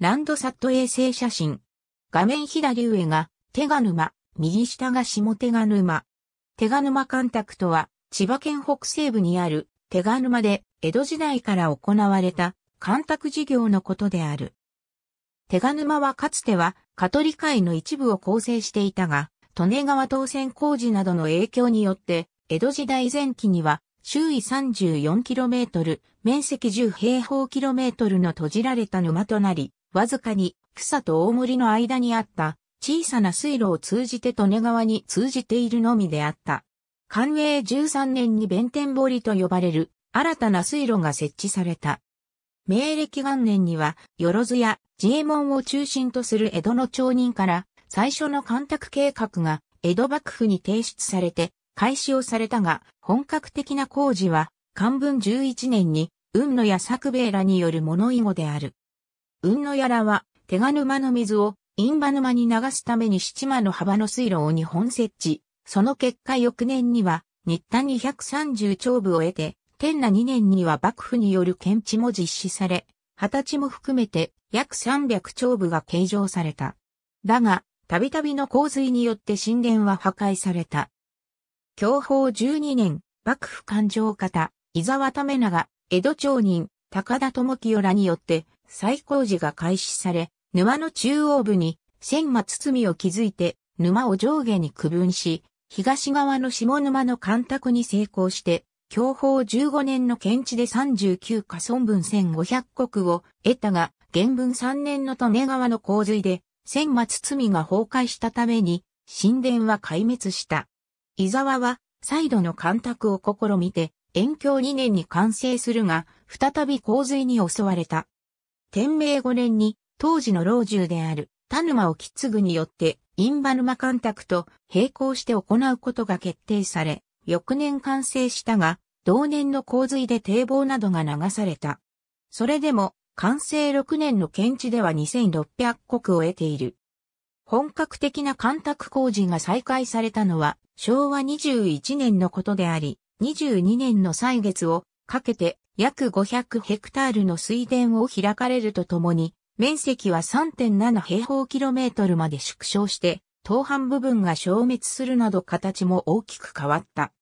ランドサット衛星写真。画面左上が手賀沼、右下が下手賀沼。手賀沼干拓とは、千葉県北西部にある手賀沼で江戸時代から行われた干拓事業のことである。手賀沼はかつては、カトリ会の一部を構成していたが、利根川当選工事などの影響によって、江戸時代前期には、周囲 34km、面積10平方キロメートルの閉じられた沼となり、わずかに草と大森の間にあった小さな水路を通じて利根川に通じているのみであった。寛永13年に弁天堀と呼ばれる新たな水路が設置された。明暦元年には、よろずや自衛門を中心とする江戸の町人から、最初の干拓計画が江戸幕府に提出されて、開始をされたが、本格的な工事は、漢文11年に、雲野や作兵衛らによる物囲語である。雲野やらは、手賀沼の水を、印旛沼に流すために七間の幅の水路を日本設置。その結果翌年には、日田230丁部を得て、天那2年には幕府による検知も実施され、二十歳も含めて約300丁部が計上された。だが、たびたびの洪水によって神殿は破壊された。享保12年、幕府勘定方、伊沢為長、江戸町人、高田智清らによって、再工事が開始され、沼の中央部に千間堤を築いて沼を上下に区分し、東側の下沼の干拓に成功して、享保15年の検地で39か村分1500国を得たが、原文3年の利根川の洪水で、千間堤が崩壊したために、神殿は壊滅した。伊沢は、再度の干拓を試みて、延長2年に完成するが、再び洪水に襲われた。天明5年に当時の老中である田沼沖継によってバ旛沼干拓と並行して行うことが決定され、翌年完成したが、同年の洪水で堤防などが流された。それでも、完成6年の検地では2600国を得ている。本格的な干拓工事が再開されたのは昭和21年のことであり、22年の歳月をかけて約500ヘクタールの水田を開かれるとともに、面積は3.7平方キロメートルまで縮小して、東半部分が消滅するなど形も大きく変わった。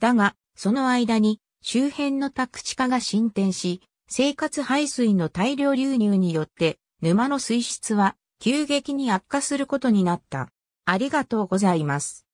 だが、その間に周辺の宅地化が進展し、生活排水の大量流入によって沼の水質は急激に悪化することになった。ありがとうございます。